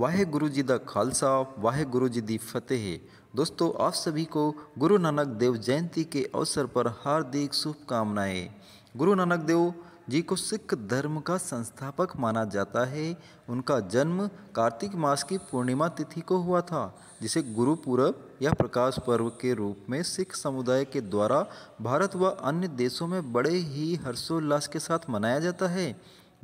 वाहेगुरु जी का खालसा वाहेगुरु जी दी फतेह दोस्तों आप सभी को गुरु नानक देव जयंती के अवसर पर हार्दिक शुभकामनाएं गुरु नानक देव जी को सिख धर्म का संस्थापक माना जाता है उनका जन्म कार्तिक मास की पूर्णिमा तिथि को हुआ था जिसे गुरु पूर्व या प्रकाश पर्व के रूप में सिख समुदाय के द्वारा भारत व अन्य देशों में बड़े ही हर्षोल्लास के साथ मनाया जाता है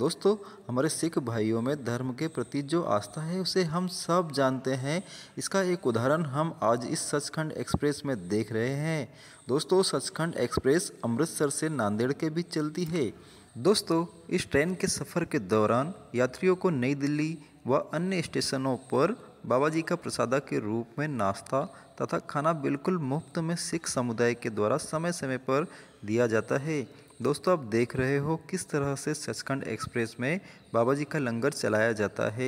दोस्तों हमारे सिख भाइयों में धर्म के प्रति जो आस्था है उसे हम सब जानते हैं इसका एक उदाहरण हम आज इस सचखंड एक्सप्रेस में देख रहे हैं दोस्तों सचखंड एक्सप्रेस अमृतसर से नांदेड़ के बीच चलती है दोस्तों इस ट्रेन के सफ़र के दौरान यात्रियों को नई दिल्ली व अन्य स्टेशनों पर बाबा जी का प्रसादा के रूप में नाश्ता तथा खाना बिल्कुल मुफ्त में सिख समुदाय के द्वारा समय समय पर दिया जाता है दोस्तों आप देख रहे हो किस तरह से सचखंड एक्सप्रेस में बाबा जी का लंगर चलाया जाता है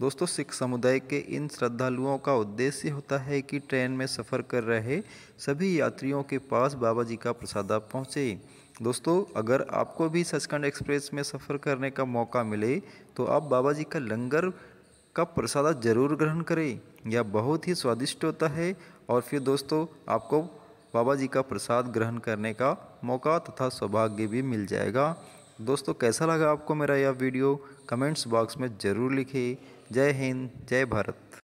दोस्तों सिख समुदाय के इन श्रद्धालुओं का उद्देश्य होता है कि ट्रेन में सफ़र कर रहे सभी यात्रियों के पास बाबा जी का प्रसादा पहुँचे दोस्तों अगर आपको भी सचखंड एक्सप्रेस में सफ़र करने का मौका मिले तो आप बाबा जी का लंगर का प्रसादा ज़रूर ग्रहण करें यह बहुत ही स्वादिष्ट होता है और फिर दोस्तों आपको बाबा जी का प्रसाद ग्रहण करने का मौका तथा सौभाग्य भी मिल जाएगा दोस्तों कैसा लगा आपको मेरा यह वीडियो कमेंट्स बॉक्स में ज़रूर लिखें जय हिंद जय भारत